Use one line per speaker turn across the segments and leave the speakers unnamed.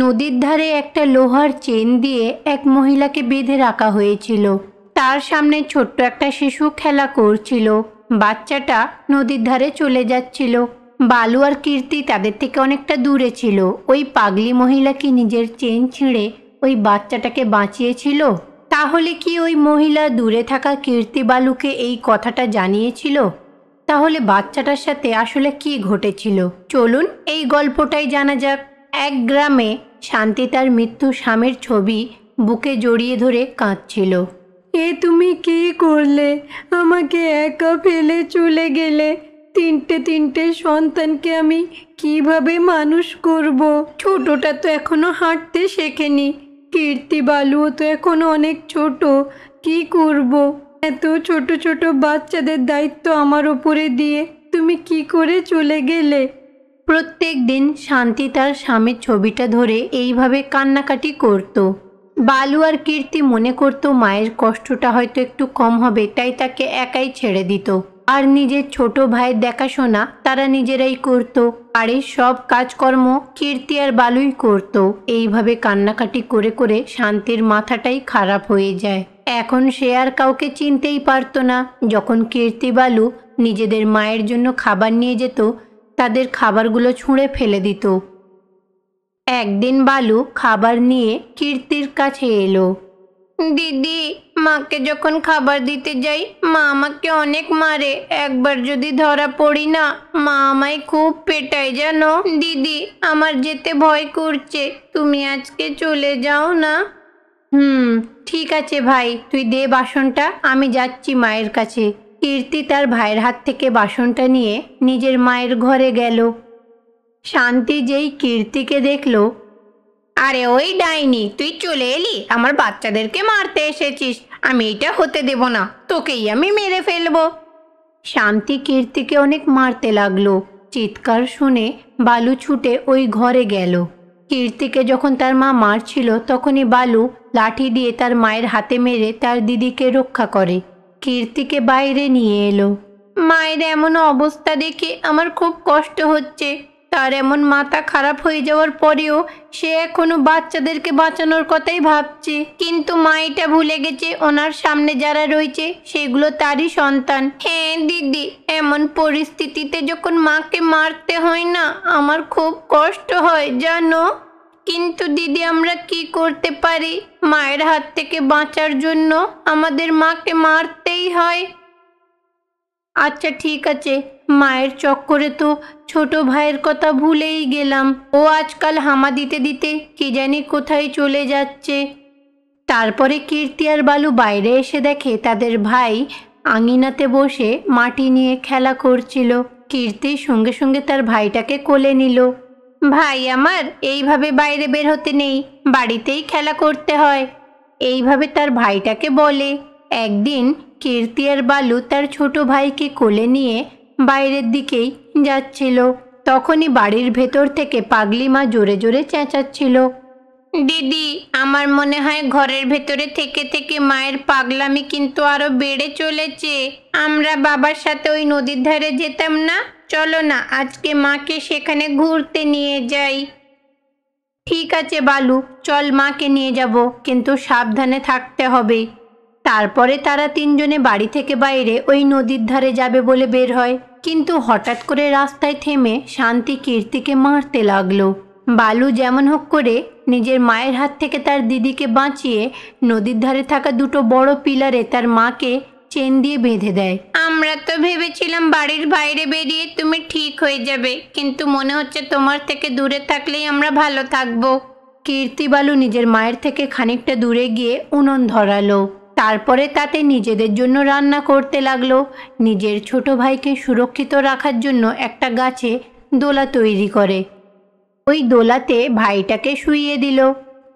নদীর ধারে একটা লোহার চেন দিয়ে এক মহিলাকে বেঁধে রাখা হয়েছিল তার সামনে ছোট্ট একটা শিশু খেলা করছিল বাচ্চাটা নদীর ধারে চলে যাচ্ছিল বালু আর কীর্তি তাদের থেকে অনেকটা দূরে ছিল ওই পাগলি মহিলা কি নিজের চেন ছিঁড়ে ওই বাচ্চাটাকে বাঁচিয়েছিল তাহলে কি ওই মহিলা দূরে থাকা কীর্তি বালুকে এই কথাটা জানিয়েছিল তাহলে বাচ্চাটার সাথে আসলে কি ঘটেছিল চলুন এই গল্পটাই জানা যাক এক গ্রামে শান্তি তার মৃত্যু স্বামীর ছবি বুকে জড়িয়ে ধরে কাঁদছিল এ তুমি কি করলে আমাকে একা ফেলে চলে গেলে তিনটে তিনটে সন্তানকে আমি কিভাবে মানুষ করব ছোটটা তো এখনো হাঁটতে শেখেনি কীর্তি বালুও তো এখন অনেক ছোট কি করব এত ছোট ছোট বাচ্চাদের দায়িত্ব আমার ওপরে দিয়ে তুমি কি করে চলে গেলে প্রত্যেক দিন শান্তি তার স্বামীর ছবিটা ধরে এইভাবে কান্নাকাটি করত বালু আর কীর্তি মনে করত মায়ের কষ্টটা হয়তো একটু কম হবে তাই তাকে একাই ছেড়ে দিত আর নিজের ছোট ভাইয়ের দেখাশোনা তারা নিজেরাই করত এই সব কাজকর্ম কীর্তি আর বালুই করত এইভাবে কান্নাকাটি করে করে শান্তির মাথাটাই খারাপ হয়ে যায় এখন সে আর কাউকে চিনতেই পারত না যখন কীর্তি বালু নিজেদের মায়ের জন্য খাবার নিয়ে যেত তাদের খাবারগুলো ছুঁড়ে ফেলে দিত একদিন বালু খাবার নিয়ে কীর্তির কাছে এলো দিদি মাকে যখন খাবার দিতে যাই মা আমাকে অনেক মারে একবার যদি ধরা পড়ি না মা আমায় খুব পেটায় জানো দিদি আমার যেতে ভয় করছে তুমি আজকে চলে যাও না হুম ঠিক আছে ভাই তুই দে বাসনটা আমি যাচ্ছি মায়ের কাছে কীর্তি তার ভাইয়ের হাত থেকে বাসনটা নিয়ে নিজের মায়ের ঘরে গেল শান্তি যেই কীর্তিকে দেখল আরে ওই ডাইনি তুই চলে এলি আমার বাচ্চাদেরকে মারতে এসেছিস আমি এটা হতে দেব না তোকেই আমি মেরে ফেলবো শান্তি কীর্তিকে অনেক মারতে লাগলো চিৎকার শুনে বালু ছুটে ওই ঘরে গেল কীর্তিকে যখন তার মা মারছিল তখনই বালু লাঠি দিয়ে তার মায়ের হাতে মেরে তার দিদিকে রক্ষা করে কীর্তিকে বাইরে নিয়ে এলো মায়ের এমন অবস্থা দেখে আমার খুব কষ্ট হচ্ছে তার এমন মাথা খারাপ হয়ে যাওয়ার পরেও সে এখনো বাচ্চাদেরকে বাঁচানোর কথাই ভাবছে কিন্তু মাইটা ভুলে গেছে ওনার সামনে যারা রয়েছে সেগুলো তারই সন্তান হ্যাঁ দিদি এমন পরিস্থিতিতে যখন মাকে মারতে হয় না আমার খুব কষ্ট হয় জানো কিন্তু দিদি আমরা কি করতে পারি মায়ের হাত থেকে বাঁচার জন্য আমাদের মাকে মারতেই হয় আচ্ছা ঠিক আছে মায়ের চক্করে তো ছোট ভাইয়ের কথা ভুলেই গেলাম ও আজকাল হামা দিতে দিতে কে জানি কোথায় চলে যাচ্ছে তারপরে কীর্তি আর বালু বাইরে এসে দেখে তাদের ভাই আঙিনাতে বসে মাটি নিয়ে খেলা করছিল কীর্তি সঙ্গে সঙ্গে তার ভাইটাকে কোলে নিল ভাই আমার এইভাবে বাইরে বের হতে নেই বাড়িতেই খেলা করতে হয় এইভাবে তার ভাইটাকে বলে একদিন কীর্তি আর বালু তার ছোট ভাইকে কোলে নিয়ে বাইরের দিকেই যাচ্ছিল তখনই বাড়ির ভেতর থেকে পাগলি মা জোরে জোরে চেঁচাচ্ছিল দিদি আমার মনে হয় ঘরের ভেতরে থেকে থেকে মায়ের পাগলামি কিন্তু আরও বেড়ে চলেছে আমরা বাবার সাথে ওই নদীর ধারে যেতাম না চলো না আজকে মাকে সেখানে ঘুরতে নিয়ে যাই ঠিক আছে বালু চল মাকে নিয়ে যাব কিন্তু সাবধানে থাকতে হবে তারপরে তারা তিনজনে বাড়ি থেকে বাইরে ওই নদীর ধারে যাবে বলে বের হয় কিন্তু হঠাৎ করে রাস্তায় থেমে শান্তি কীর্তিকে মারতে লাগলো বালু যেমন হোক করে নিজের মায়ের হাত থেকে তার দিদিকে বাঁচিয়ে নদীর ধারে থাকা দুটো বড় পিলারে তার মাকে চেন দিয়ে বেঁধে দেয় আমরা তো ভেবেছিলাম বাড়ির বাইরে বেরিয়ে তুমি ঠিক হয়ে যাবে কিন্তু মনে হচ্ছে তোমার থেকে দূরে থাকলেই আমরা ভালো থাকবো কীর্তিবালু নিজের মায়ের থেকে খানিকটা দূরে গিয়ে উনন ধরালো তারপরে তাতে নিজেদের জন্য রান্না করতে লাগলো নিজের ছোট ভাইকে সুরক্ষিত রাখার জন্য একটা গাছে দোলা তৈরি করে ওই দোলাতে ভাইটাকে শুইয়ে দিল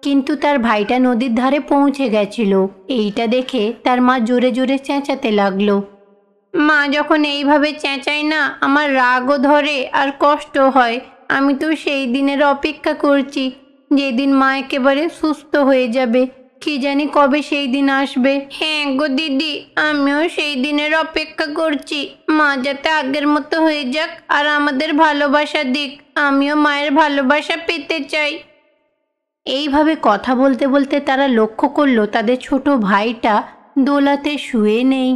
কিন্তু তার ভাইটা নদীর ধারে পৌঁছে গেছিল এইটা দেখে তার মা জোরে জোরে চেঁচাতে লাগলো মা যখন এইভাবে চেঁচায় না আমার রাগও ধরে আর কষ্ট হয় আমি তো সেই দিনের অপেক্ষা করছি যেদিন মা একেবারে সুস্থ হয়ে যাবে কি জানি কবে সেই দিন আসবে হ্যাঁ গো দিদি আমিও সেই দিনের অপেক্ষা করছি মা যাতে আগের মতো হয়ে যাক আর আমাদের ভালোবাসা দিক আমিও মায়ের ভালোবাসা পেতে চাই এইভাবে কথা বলতে বলতে তারা লক্ষ্য করলো তাদের ছোট ভাইটা দোলাতে শুয়ে নেই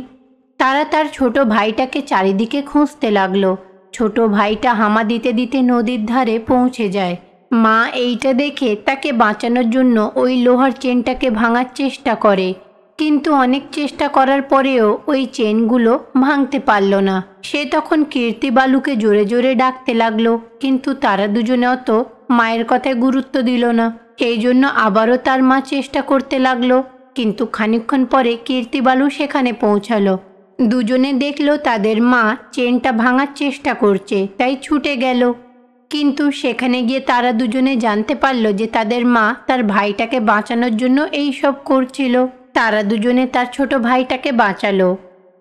তারা তার ছোট ভাইটাকে চারিদিকে খুঁজতে লাগলো ছোট ভাইটা হামা দিতে দিতে নদীর ধারে পৌঁছে যায় মা এইটা দেখে তাকে বাঁচানোর জন্য ওই লোহার চেনটাকে ভাঙার চেষ্টা করে কিন্তু অনেক চেষ্টা করার পরেও ওই চেনগুলো ভাঙতে পারল না সে তখন কীর্তি বালুকে জোরে জোরে ডাকতে লাগলো কিন্তু তারা দুজনে অত মায়ের কথায় গুরুত্ব দিল না সেই জন্য আবারও তার মা চেষ্টা করতে লাগলো কিন্তু খানিক্ষণ পরে কীর্তিবালু সেখানে পৌঁছালো দুজনে দেখলো তাদের মা চেনটা ভাঙার চেষ্টা করছে তাই ছুটে গেল কিন্তু সেখানে গিয়ে তারা দুজনে জানতে পারল যে তাদের মা তার ভাইটাকে বাঁচানোর জন্য এই সব করছিল তারা দুজনে তার ছোট ভাইটাকে বাঁচালো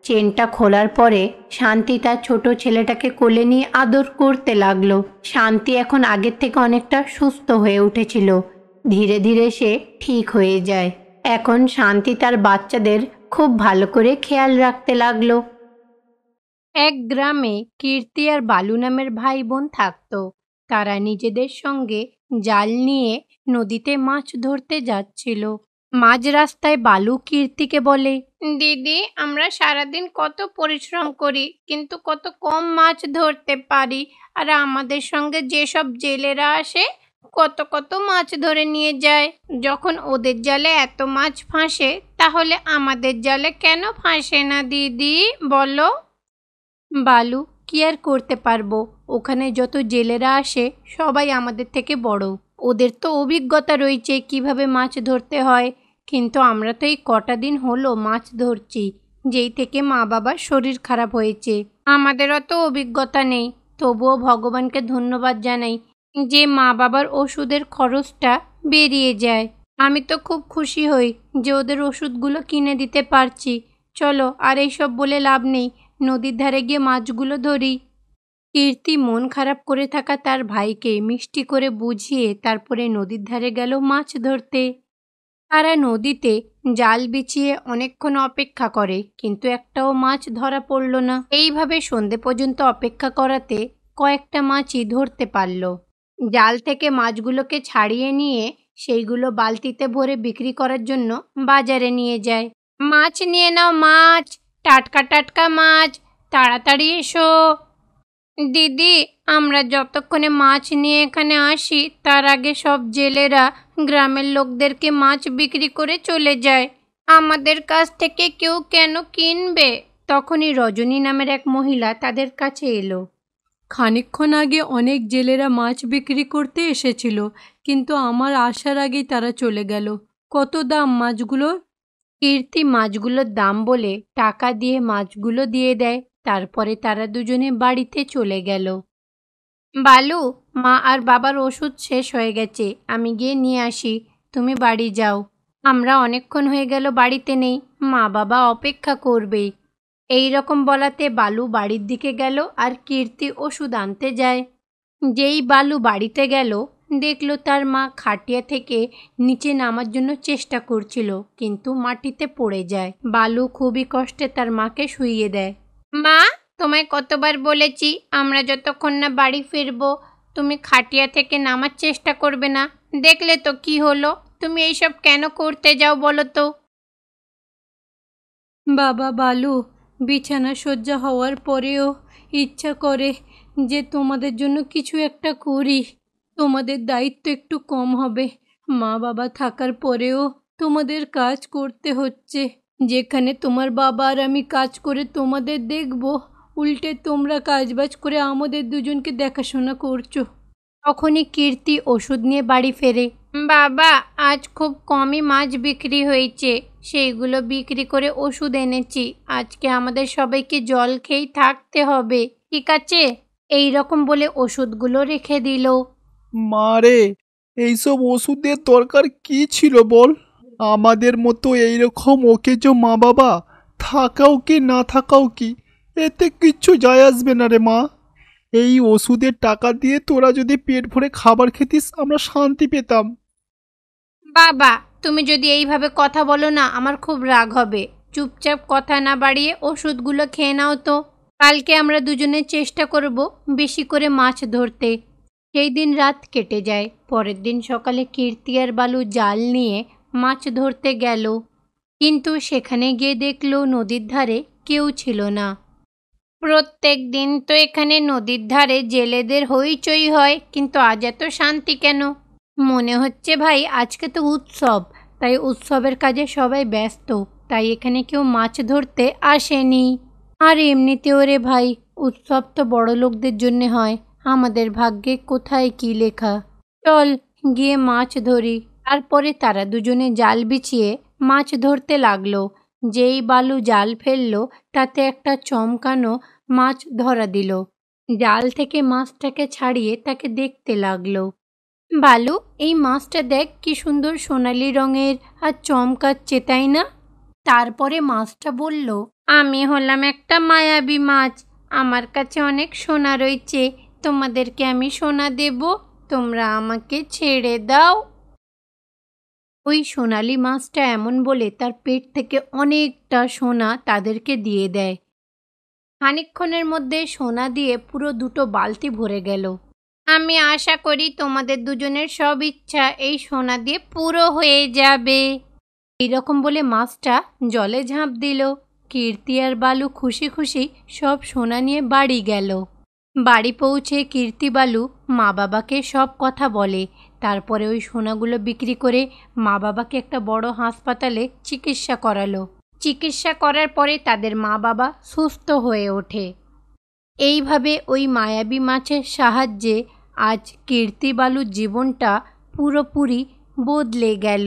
চেনটা খোলার পরে শান্তি তার ছোট ছেলেটাকে কোলে নিয়ে আদর করতে লাগলো শান্তি এখন আগের থেকে অনেকটা সুস্থ হয়ে উঠেছিল ধীরে ধীরে সে ঠিক হয়ে যায় এখন শান্তি তার বাচ্চাদের খুব ভালো করে খেয়াল রাখতে লাগলো এক গ্রামে কীর্তি আর বালু নামের ভাই বোন থাকত তারা নিজেদের সঙ্গে জাল নিয়ে নদীতে মাছ ধরতে যাচ্ছিল মাঝ রাস্তায় বালু কীর্তিকে বলে দিদি আমরা সারাদিন কত পরিশ্রম করি কিন্তু কত কম মাছ ধরতে পারি আর আমাদের সঙ্গে যেসব জেলেরা আসে কত কত মাছ ধরে নিয়ে যায় যখন ওদের জালে এত মাছ ফাঁসে তাহলে আমাদের জালে কেন ফাঁসে না দিদি বলো বালু কি আর করতে পারবো ওখানে যত জেলেরা আসে সবাই আমাদের থেকে বড় ওদের তো অভিজ্ঞতা রয়েছে কিভাবে মাছ ধরতে হয় কিন্তু আমরা তো এই কটা দিন হলো মাছ ধরছি যেই থেকে মা বাবার শরীর খারাপ হয়েছে আমাদের অত অভিজ্ঞতা নেই তবুও ভগবানকে ধন্যবাদ জানাই যে মা বাবার ওষুধের খরচটা বেরিয়ে যায় আমি তো খুব খুশি হই যে ওদের ওষুধগুলো কিনে দিতে পারছি চলো আর এইসব বলে লাভ নেই নদীর ধারে গিয়ে মাছগুলো ধরি কীর্তি মন খারাপ করে থাকা তার ভাইকে মিষ্টি করে বুঝিয়ে তারপরে নদীর ধারে গেল মাছ ধরতে তারা নদীতে জাল বিছিয়ে অনেকক্ষণ অপেক্ষা করে কিন্তু একটাও মাছ ধরা পড়ল না এইভাবে সন্ধে পর্যন্ত অপেক্ষা করাতে কয়েকটা মাছই ধরতে পারল জাল থেকে মাছগুলোকে ছাড়িয়ে নিয়ে সেইগুলো বালতিতে ভরে বিক্রি করার জন্য বাজারে নিয়ে যায় মাছ নিয়ে নাও মাছ টাটকা টাটকা মাছ তাড়াতাড়ি এসো দিদি আমরা যতক্ষণে মাছ নিয়ে এখানে আসি তার আগে সব জেলেরা গ্রামের লোকদেরকে মাছ বিক্রি করে চলে যায় আমাদের কাছ থেকে কেউ কেন কিনবে তখনই রজনী নামের এক মহিলা তাদের কাছে এলো খানিকক্ষণ আগে অনেক জেলেরা মাছ বিক্রি করতে এসেছিল কিন্তু আমার আসার আগেই তারা চলে গেল কত দাম মাছগুলো কীর্তি মাছগুলোর দাম বলে টাকা দিয়ে মাছগুলো দিয়ে দেয় তারপরে তারা দুজনে বাড়িতে চলে গেল বালু মা আর বাবার ওষুধ শেষ হয়ে গেছে আমি গিয়ে নিয়ে আসি তুমি বাড়ি যাও আমরা অনেকক্ষণ হয়ে গেল বাড়িতে নেই মা বাবা অপেক্ষা করবেই এই রকম বলাতে বালু বাড়ির দিকে গেল আর কীর্তি ওষুধ আনতে যায় যেই বালু বাড়িতে গেল দেখলো তার মা খাটিয়া থেকে নিচে নামার জন্য চেষ্টা করছিল কিন্তু মাটিতে পড়ে যায় বালু খুবই কষ্টে তার মাকে শুইয়ে দেয় মা তোমায় কতবার বলেছি আমরা যতক্ষণ না বাড়ি ফিরবো তুমি খাটিয়া থেকে নামার চেষ্টা করবে না দেখলে তো কি হলো তুমি এইসব কেন করতে যাও বলো তো বাবা বালু বিছানা শয্যা হওয়ার পরেও ইচ্ছা করে যে তোমাদের জন্য কিছু একটা করি তোমাদের দায়িত্ব একটু কম হবে মা বাবা থাকার পরেও তোমাদের কাজ করতে হচ্ছে যেখানে তোমার বাবা আর আমি কাজ করে তোমাদের দেখব উল্টে তোমরা কাজবাজ করে আমাদের দুজনকে দেখাশোনা করছো তখনই কীর্তি ওষুধ নিয়ে বাড়ি ফেরে বাবা আজ খুব কমই মাছ বিক্রি হয়েছে সেইগুলো বিক্রি করে ওষুধ এনেছি আজকে আমাদের সবাইকে জল খেয়েই থাকতে হবে ঠিক আছে এই রকম বলে ওষুধগুলো রেখে দিল মারে এইসব ওষুধের দরকার কি ছিল বল আমাদের মতো এইরকম ওকে যে মা বাবা থাকাও কি না থাকাও কি এতে কিচ্ছু যায় আসবে না রে মা এই ওষুধের টাকা দিয়ে তোরা যদি পেট ভরে খাবার খেতিস আমরা শান্তি পেতাম বাবা তুমি যদি এইভাবে কথা বলো না আমার খুব রাগ হবে চুপচাপ কথা না বাড়িয়ে ওষুধগুলো খেয়ে নাও তো কালকে আমরা দুজনে চেষ্টা করব বেশি করে মাছ ধরতে সেই দিন রাত কেটে যায় পরের দিন সকালে কীর্তি আর বালু জাল নিয়ে মাছ ধরতে গেল কিন্তু সেখানে গিয়ে দেখলো নদীর ধারে কেউ ছিল না প্রত্যেক দিন তো এখানে নদীর ধারে জেলেদের হইচই হয় কিন্তু আজ এত শান্তি কেন মনে হচ্ছে ভাই আজকে তো উৎসব তাই উৎসবের কাজে সবাই ব্যস্ত তাই এখানে কেউ মাছ ধরতে আসেনি আর এমনিতেও রে ভাই উৎসব তো বড় লোকদের জন্যে হয় আমাদের ভাগ্যে কোথায় কি লেখা চল গিয়ে মাছ ধরি তারপরে তারা দুজনে জাল বিছিয়ে মাছ ধরতে লাগলো যেই বালু জাল ফেললো তাতে একটা চমকানো মাছ ধরা দিল জাল থেকে মাছটাকে ছাড়িয়ে তাকে দেখতে লাগলো বালু এই মাছটা দেখ কি সুন্দর সোনালি রঙের আর চমকাচ্ছে তাই না তারপরে মাছটা বলল আমি হলাম একটা মায়াবী মাছ আমার কাছে অনেক সোনা রয়েছে তোমাদেরকে আমি সোনা দেব তোমরা আমাকে ছেড়ে দাও ওই সোনালি মাছটা এমন বলে তার পেট থেকে অনেকটা সোনা তাদেরকে দিয়ে দেয় খানিক্ষণের মধ্যে সোনা দিয়ে পুরো দুটো বালতি ভরে গেল আমি আশা করি তোমাদের দুজনের সব ইচ্ছা এই সোনা দিয়ে পুরো হয়ে যাবে এরকম বলে মাছটা জলে ঝাঁপ দিল কীর্তি আর বালু খুশি খুশি সব সোনা নিয়ে বাড়ি গেল বাড়ি পৌঁছে কীর্তি বালু মা বাবাকে সব কথা বলে তারপরে ওই সোনাগুলো বিক্রি করে মা বাবাকে একটা বড় হাসপাতালে চিকিৎসা করালো চিকিৎসা করার পরে তাদের মা বাবা সুস্থ হয়ে ওঠে এইভাবে ওই মায়াবী মাছের সাহায্যে আজ কীর্তিবালুর জীবনটা পুরোপুরি বদলে গেল